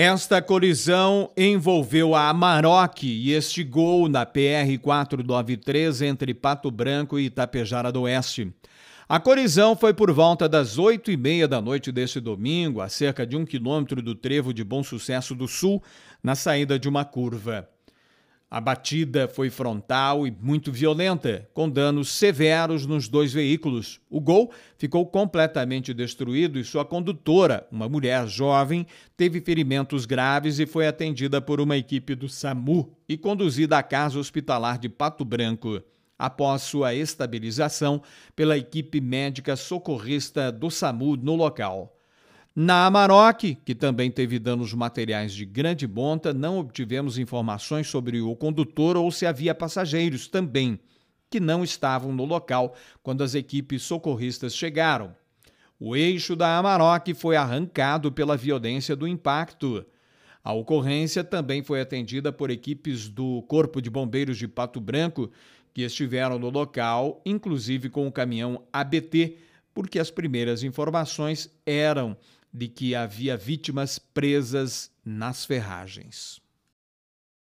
Esta colisão envolveu a Amarok e este gol na PR-493 entre Pato Branco e Itapejara do Oeste. A colisão foi por volta das 8 e meia da noite deste domingo, a cerca de um quilômetro do trevo de Bom Sucesso do Sul, na saída de uma curva. A batida foi frontal e muito violenta, com danos severos nos dois veículos. O Gol ficou completamente destruído e sua condutora, uma mulher jovem, teve ferimentos graves e foi atendida por uma equipe do SAMU e conduzida à casa hospitalar de Pato Branco. Após sua estabilização pela equipe médica socorrista do SAMU no local. Na Amarok, que também teve danos materiais de grande monta, não obtivemos informações sobre o condutor ou se havia passageiros também que não estavam no local quando as equipes socorristas chegaram. O eixo da Amarok foi arrancado pela violência do impacto. A ocorrência também foi atendida por equipes do Corpo de Bombeiros de Pato Branco, que estiveram no local, inclusive com o caminhão ABT porque as primeiras informações eram de que havia vítimas presas nas ferragens.